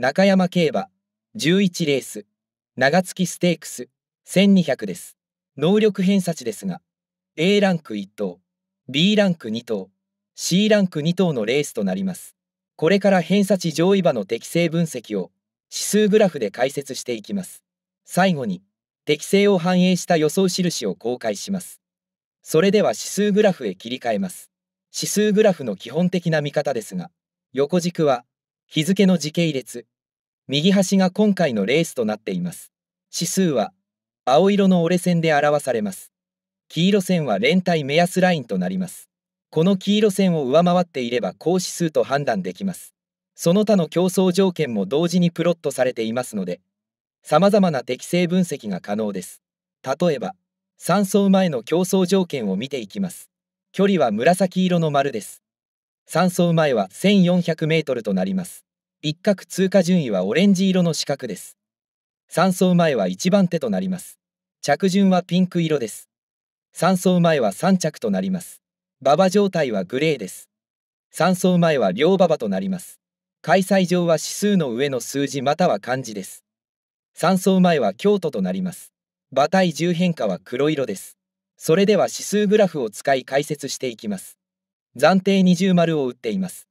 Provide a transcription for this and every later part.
中山競馬11レース長月ステークス1200です能力偏差値ですが A ランク1頭 B ランク2頭 C ランク2頭のレースとなりますこれから偏差値上位馬の適性分析を指数グラフで解説していきます最後に適性を反映した予想印を公開しますそれでは指数グラフへ切り替えます指数グラフの基本的な見方ですが横軸は日付の時系列右端が今回のレースとなっています指数は青色の折れ線で表されます黄色線は連帯目安ラインとなりますこの黄色線を上回っていれば高指数と判断できますその他の競争条件も同時にプロットされていますので様々な適正分析が可能です例えば3走前の競争条件を見ていきます距離は紫色の丸です3走前は 1400m となります。一角通過順位はオレンジ色の四角です。3走前は1番手となります。着順はピンク色です。3走前は3着となります。馬場状態はグレーです。3走前は両馬場となります。開催場は指数の上の数字または漢字です。3走前は京都となります。馬体重変化は黒色です。それでは指数グラフを使い解説していきます。暫定二重丸を打っています。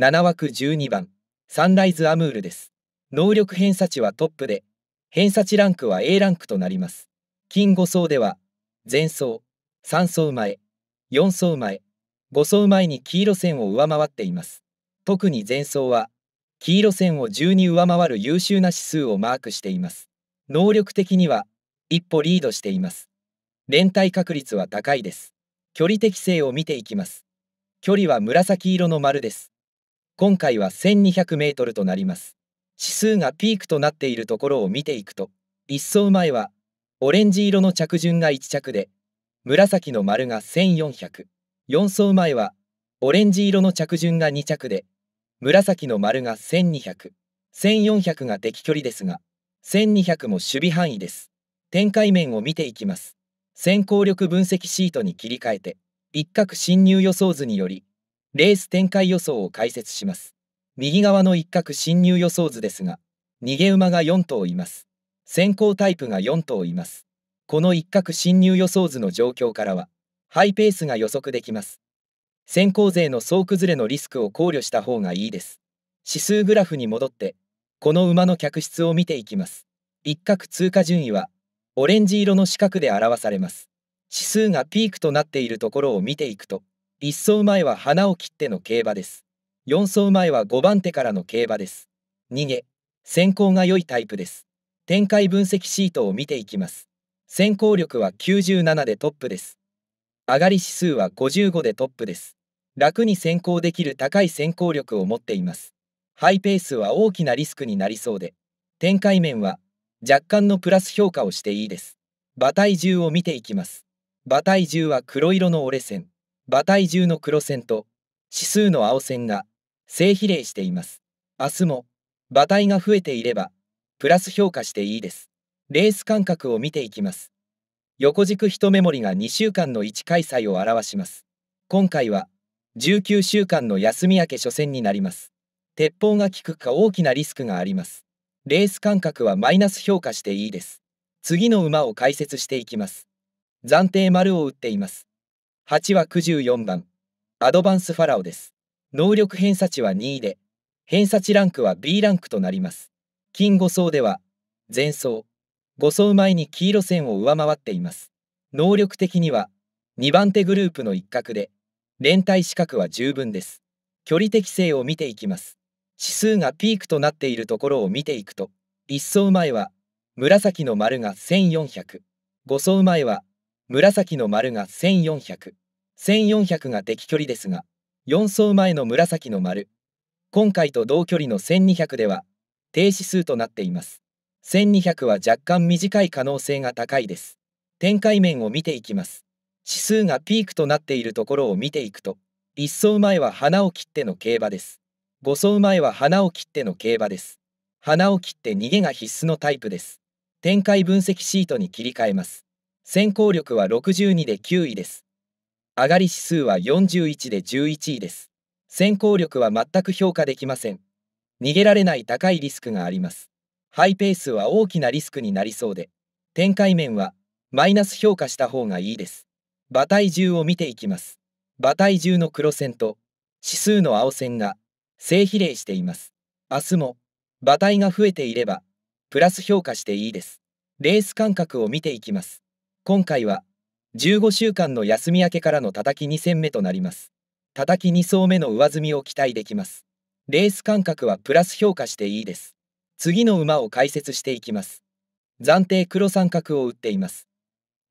7枠12番、サンライズアムールです。能力偏差値はトップで、偏差値ランクは A ランクとなります。金5層では、前走、3層前、4層前、5層前に黄色線を上回っています。特に前走は、黄色線を1 2上回る優秀な指数をマークしています。能力的には、一歩リードしています。連帯確率は高いです。距離適性を見ていきます。距離は紫色の丸です。今回は1200メートルとなります。指数がピークとなっているところを見ていくと、一走前はオレンジ色の着順が1着で、紫の丸が1400、4層前はオレンジ色の着順が2着で、紫の丸が1200、1400が敵距離ですが、1200も守備範囲です。展開面を見ていきます。先行力分析シートに切り替えて。一角侵入予想図により、レース展開予想を解説します。右側の一角侵入予想図ですが、逃げ馬が4頭います。先行タイプが4頭います。この一角侵入予想図の状況からは、ハイペースが予測できます。先行勢の総崩れのリスクを考慮した方がいいです。指数グラフに戻って、この馬の客室を見ていきます。一角通過順位は、オレンジ色の四角で表されます。指数がピークとなっているところを見ていくと、1走前は花を切っての競馬です。4走前は5番手からの競馬です。逃げ、先行が良いタイプです。展開分析シートを見ていきます。先行力は97でトップです。上がり指数は55でトップです。楽に先行できる高い先行力を持っています。ハイペースは大きなリスクになりそうで、展開面は若干のプラス評価をしていいです。馬体重を見ていきます。馬体重は黒色の折れ線、馬体重の黒線と指数の青線が正比例しています。明日も馬体が増えていれば、プラス評価していいです。レース間隔を見ていきます。横軸一目盛りが2週間の1開催を表します。今回は19週間の休み明け初戦になります。鉄砲が効くか大きなリスクがあります。レース間隔はマイナス評価していいです。次の馬を解説していきます。暫定丸を打っています。8は94番、アドバンスファラオです。能力偏差値は2位で、偏差値ランクは B ランクとなります。金5層では、前走、5層前に黄色線を上回っています。能力的には、2番手グループの一角で、連帯資格は十分です。距離適性を見ていきます。指数がピークとなっているところを見ていくと、1層前は、紫の丸が1400、5層前は、紫の丸が1400、1400が敵距離ですが、4層前の紫の丸、今回と同距離の1200では、低指数となっています。1200は若干短い可能性が高いです。展開面を見ていきます。指数がピークとなっているところを見ていくと、1層前は花を切っての競馬です。5層前は花を切っての競馬です。花を切って逃げが必須のタイプです。展開分析シートに切り替えます。先行力は62で9位です。上がり指数は41で11位です。先行力は全く評価できません。逃げられない高いリスクがあります。ハイペースは大きなリスクになりそうで、展開面はマイナス評価した方がいいです。馬体重を見ていきます。馬体重の黒線と指数の青線が正比例しています。明日も馬体が増えていれば、プラス評価していいです。レース間隔を見ていきます。今回は15週間の休み明けからの叩き2戦目となります叩き2層目の上積みを期待できますレース間隔はプラス評価していいです次の馬を解説していきます暫定黒三角を打っています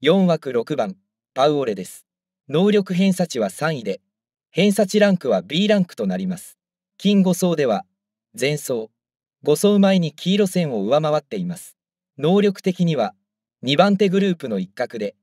4枠6番パウオレです能力偏差値は3位で偏差値ランクは B ランクとなります金5層では前走5層前に黄色線を上回っています能力的には2番手グループの一角で、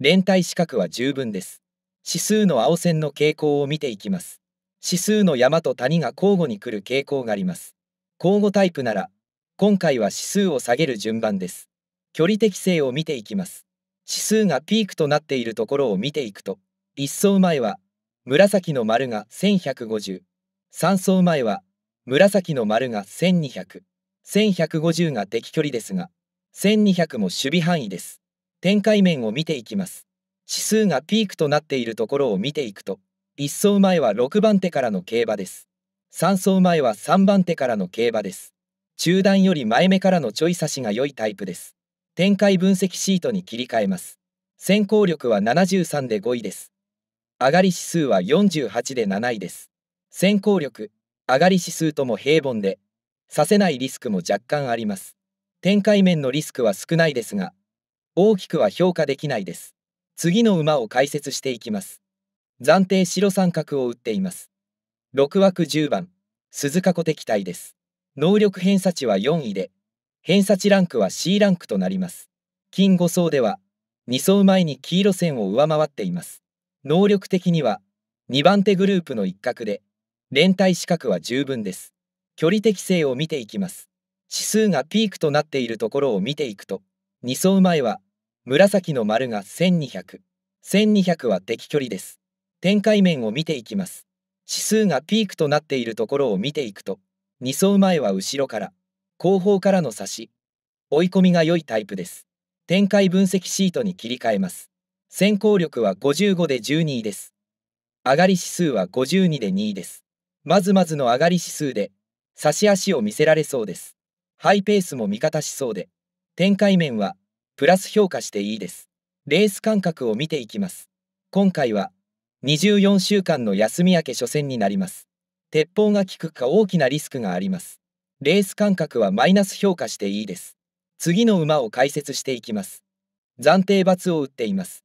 連帯資格は十分です。指数の青線の傾向を見ていきます。指数の山と谷が交互に来る傾向があります。交互タイプなら、今回は指数を下げる順番です。距離適性を見ていきます。指数がピークとなっているところを見ていくと、1層前は、紫の丸が1150、3層前は、紫の丸が1200、1150が適距離ですが、1200も守備範囲です。展開面を見ていきます。指数がピークとなっているところを見ていくと、1走前は6番手からの競馬です。3走前は3番手からの競馬です。中段より前目からのちょい差しが良いタイプです。展開分析シートに切り替えます。先行力は73で5位です。上がり指数は48で7位です。先行力、上がり指数とも平凡で、させないリスクも若干あります。展開面のリスクは少ないですが、大きくは評価できないです。次の馬を解説していきます。暫定白三角を打っています。6枠10番、鈴鹿湖敵対です。能力偏差値は4位で、偏差値ランクは C ランクとなります。金5層では、2層前に黄色線を上回っています。能力的には、2番手グループの一角で、連帯資格は十分です。距離適性を見ていきます。指数がピークとなっているところを見ていくと2走前は紫の丸が1200、1200は敵距離です。展開面を見ていきます。指数がピークとなっているところを見ていくと、2走前は後ろから、後方からの差し、追い込みが良いタイプです。展開分析シートに切り替えます。先行力は55で12位です。上がり指数は52で2位です。まずまずの上がり指数で、差し足を見せられそうです。ハイペースも味方しそうで、展開面はプラス評価していいです。レース間隔を見ていきます。今回は24週間の休み明け初戦になります。鉄砲が効くか大きなリスクがあります。レース間隔はマイナス評価していいです。次の馬を解説していきます。暫定罰を打っています。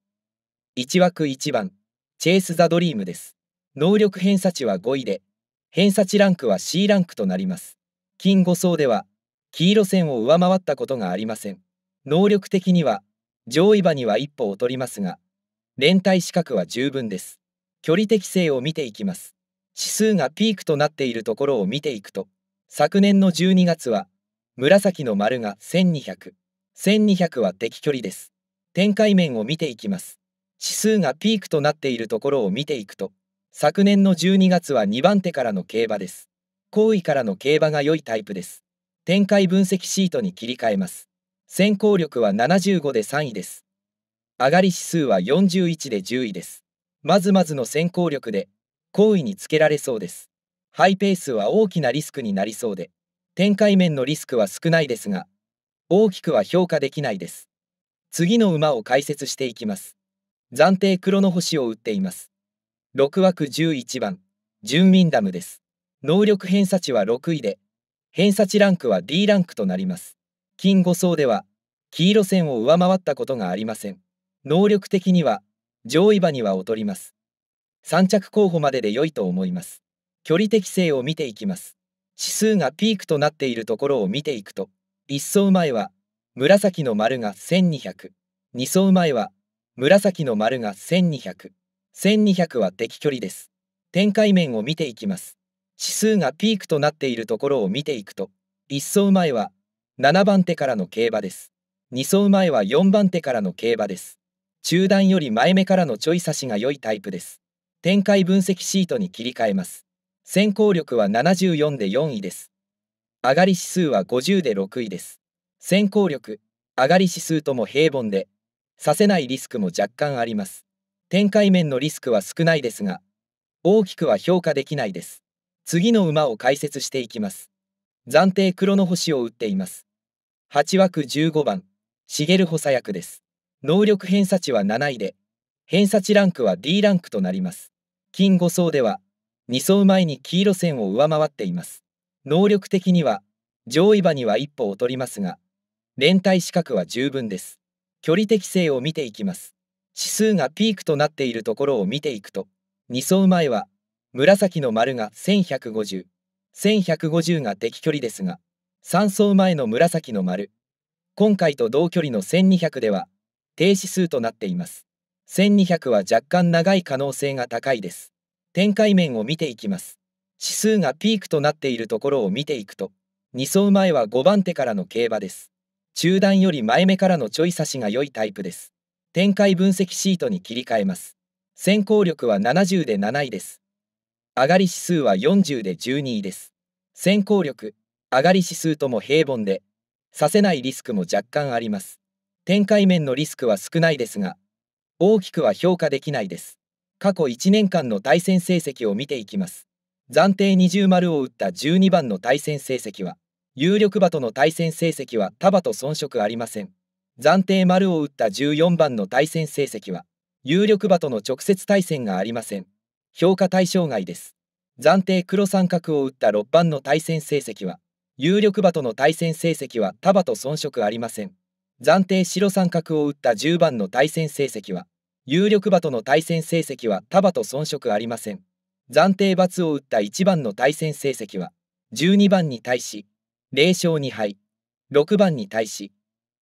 1枠1番、チェイス・ザ・ドリームです。能力偏差値は5位で、偏差値ランクは C ランクとなります。金5層では、黄色線を上回ったことがありません能力的には上位馬には一歩劣りますが連帯資格は十分です距離適性を見ていきます指数がピークとなっているところを見ていくと昨年の12月は紫の丸が1200 1200は敵距離です展開面を見ていきます指数がピークとなっているところを見ていくと昨年の12月は2番手からの競馬です後位からの競馬が良いタイプです展開分析シートに切り替えます。先行力は75で3位です。上がり指数は41で10位です。まずまずの先行力で、好位につけられそうです。ハイペースは大きなリスクになりそうで、展開面のリスクは少ないですが、大きくは評価できないです。次の馬を解説していきます。暫定黒の星を打っています。6枠11番、純民ダムです。能力偏差値は6位で、偏差値ランクは D ランクとなります。金5層では、黄色線を上回ったことがありません。能力的には、上位馬には劣ります。3着候補までで良いと思います。距離適性を見ていきます。指数がピークとなっているところを見ていくと、1層前は、紫の丸が1200、2層前は、紫の丸が1200、1200は敵距離です。展開面を見ていきます。指数がピークとなっているところを見ていくと、1走前は7番手からの競馬です。2走前は4番手からの競馬です。中段より前目からのちょい差しが良いタイプです。展開分析シートに切り替えます。先行力は74で4位です。上がり指数は50で6位です。先行力、上がり指数とも平凡で、させないリスクも若干あります。展開面のリスクは少ないですが、大きくは評価できないです。次の馬を解説していきます。暫定黒の星を打っています。8枠15番、茂補佐役です。能力偏差値は7位で、偏差値ランクは D ランクとなります。金5層では、2層前に黄色線を上回っています。能力的には、上位馬には一歩劣りますが、連帯資格は十分です。距離適性を見ていきます。指数がピークとなっているところを見ていくと、2層前は、紫の丸が1150、1150が敵距離ですが、3走前の紫の丸、今回と同距離の1200では、停止数となっています。1200は若干長い可能性が高いです。展開面を見ていきます。指数がピークとなっているところを見ていくと、2走前は5番手からの競馬です。中段より前目からのちょい差しが良いタイプです。展開分析シートに切り替えます。先行力は70で7位です。上がり指数は40で12位です。先行力、上がり指数とも平凡で、させないリスクも若干あります。展開面のリスクは少ないですが、大きくは評価できないです。過去1年間の対戦成績を見ていきます。暫定20丸を打った12番の対戦成績は、有力馬との対戦成績は束と遜色ありません。暫定丸を打った14番の対戦成績は、有力馬との直接対戦がありません。評価対象外です。暫定黒三角を打った6番の対戦成績は、有力馬との対戦成績は束と遜色ありません。暫定白三角を打った10番の対戦成績は、有力馬との対戦成績は束と遜色ありません。暫定罰を打った1番の対戦成績は、12番に対し、0勝2敗、6番に対し、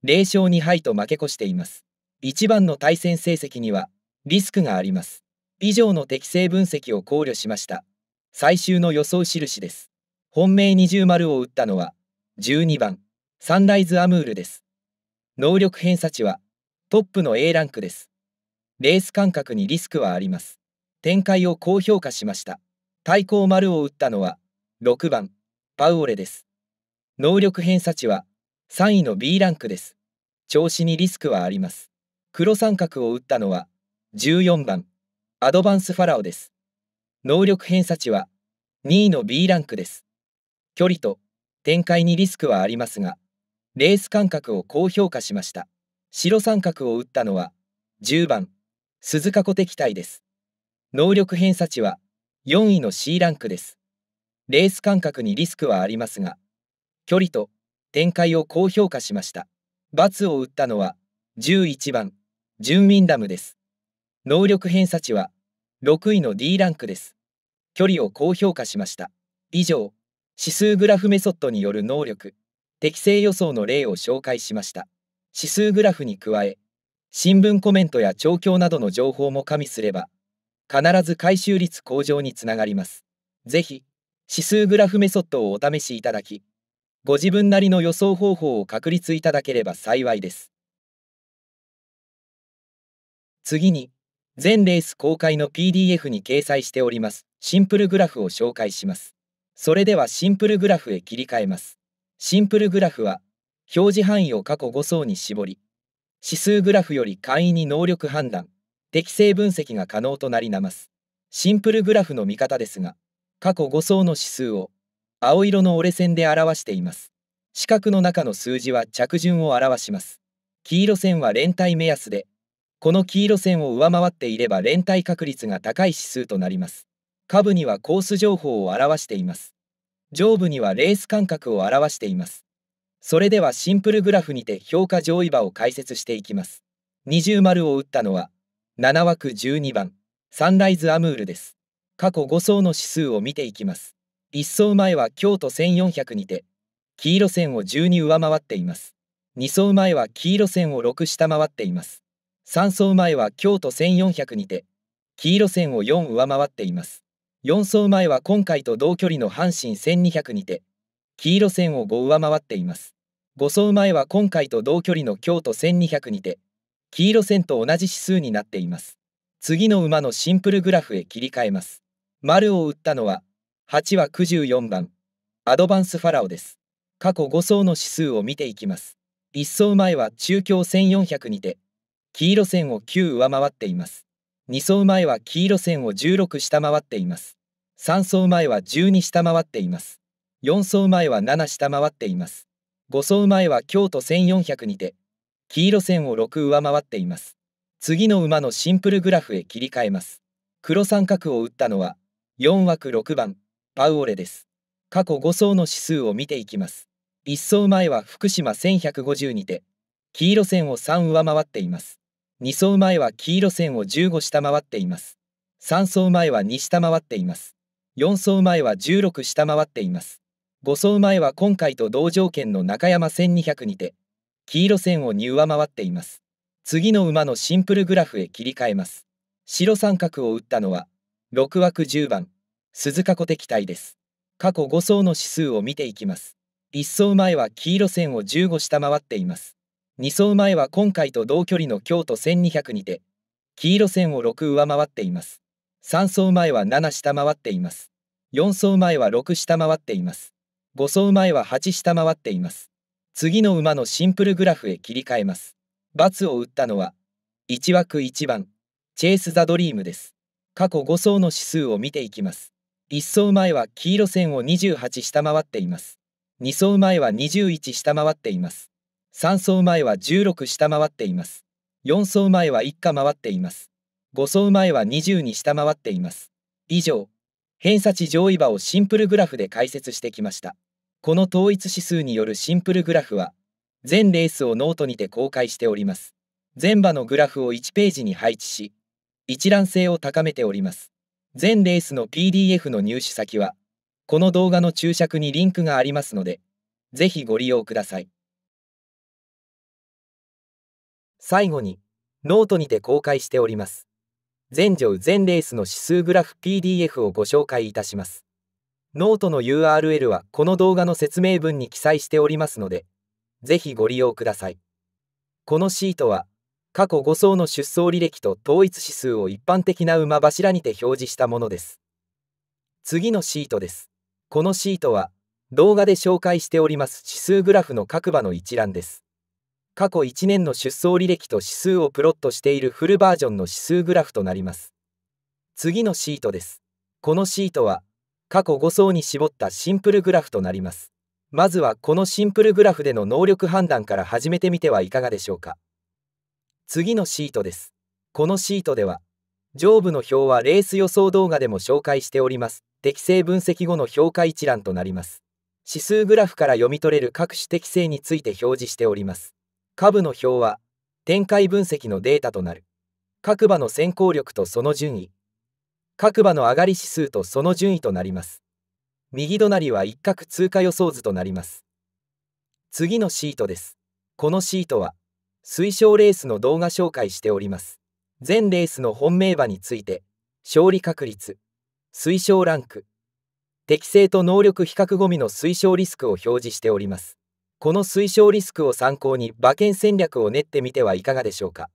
0勝2敗と負け越しています。1番の対戦成績には、リスクがあります。以上の適正分析を考慮しました最終の予想印です本命二重丸を打ったのは12番サンライズアムールです能力偏差値はトップの A ランクですレース間隔にリスクはあります展開を高評価しました対抗丸を打ったのは6番パウオレです能力偏差値は3位の B ランクです調子にリスクはあります黒三角を打ったのは14番アドバンスファラオです。能力偏差値は2位の B ランクです。距離と展開にリスクはありますが、レース間隔を高評価しました。白三角を打ったのは10番、鈴鹿湖敵隊です。能力偏差値は4位の C ランクです。レース間隔にリスクはありますが、距離と展開を高評価しました。×を打ったのは11番、ジンウィンダムです。能力偏差値は6位の D ランクです。距離を高評価しました。以上、指数グラフメソッドによる能力、適正予想の例を紹介しました。指数グラフに加え、新聞コメントや調教などの情報も加味すれば、必ず回収率向上につながります。ぜひ、指数グラフメソッドをお試しいただき、ご自分なりの予想方法を確立いただければ幸いです。次に、全レース公開の PDF に掲載しておりますシンプルグラフを紹介します。それではシンプルグラフへ切り替えます。シンプルグラフは、表示範囲を過去5層に絞り、指数グラフより簡易に能力判断、適正分析が可能となりなます。シンプルグラフの見方ですが、過去5層の指数を青色の折れ線で表しています。四角の中の数字は着順を表します。黄色線は連帯目安で、この黄色線を上回っていれば連帯確率が高い指数となります。下部にはコース情報を表しています。上部にはレース間隔を表しています。それではシンプルグラフにて評価上位馬を解説していきます。二重丸を打ったのは、7枠12番、サンライズアムールです。過去5層の指数を見ていきます。1層前は京都1400にて、黄色線を12上回っています。2層前は黄色線を6下回っています。3走前は京都1400にて、黄色線を4上回っています。4走前は今回と同距離の阪神1200にて、黄色線を5上回っています。5走前は今回と同距離の京都1200にて、黄色線と同じ指数になっています。次の馬のシンプルグラフへ切り替えます。丸を打ったのは、8は94番、アドバンスファラオです。過去5走の指数を見ていきます。1走前は中京1400にて、黄色線を9上回っています。2走前は黄色線を16下回っています。3走前は12下回っています。4走前は7下回っています。5走前は京都1400にて、黄色線を6上回っています。次の馬のシンプルグラフへ切り替えます。黒三角を打ったのは、4枠6番、パウオレです。過去5層の指数を見ていきます。1走前は福島1150にて、黄色線を3上回っています。2走前は黄色線を15下回っています。3走前は2下回っています。4走前は16下回っています。5走前は今回と同条件の中山1200にて、黄色線を2上回っています。次の馬のシンプルグラフへ切り替えます。白三角を打ったのは、6枠10番、鈴鹿子敵隊です。過去5走の指数を見ていきます。1走前は黄色線を15下回っています。2走前は今回と同距離の京都1200にて、黄色線を6上回っています。3走前は7下回っています。4走前は6下回っています。5走前は8下回っています。次の馬のシンプルグラフへ切り替えます。×を打ったのは、1枠1番、チェイス・ザ・ドリームです。過去5走の指数を見ていきます。1走前は黄色線を28下回っています。2走前は21下回っています。3走前は16下回っています。4走前は1下回っています。5走前は20に下回っています。以上、偏差値上位場をシンプルグラフで解説してきました。この統一指数によるシンプルグラフは、全レースをノートにて公開しております。全場のグラフを1ページに配置し、一覧性を高めております。全レースの PDF の入手先は、この動画の注釈にリンクがありますので、ぜひご利用ください。最後に、ノートにて公開しております。全女全レースの指数グラフ PDF をご紹介いたします。ノートの URL はこの動画の説明文に記載しておりますので、ぜひご利用ください。このシートは、過去5層の出走履歴と統一指数を一般的な馬柱にて表示したものです。次のシートです。このシートは、動画で紹介しております指数グラフの各馬の一覧です。過去1年の出走履歴と指数をプロットしているフルバージョンの指数グラフとなります。次のシートです。このシートは、過去5層に絞ったシンプルグラフとなります。まずはこのシンプルグラフでの能力判断から始めてみてはいかがでしょうか。次のシートです。このシートでは、上部の表はレース予想動画でも紹介しております。適正分析後の評価一覧となります。指数グラフから読み取れる各種適正について表示しております。下部の表は展開分析のデータとなる各馬の先行力とその順位各馬の上がり指数とその順位となります右隣は一角通過予想図となります次のシートですこのシートは推奨レースの動画紹介しております全レースの本命馬について勝利確率推奨ランク適正と能力比較ゴミの推奨リスクを表示しておりますこの推奨リスクを参考に馬券戦略を練ってみてはいかがでしょうか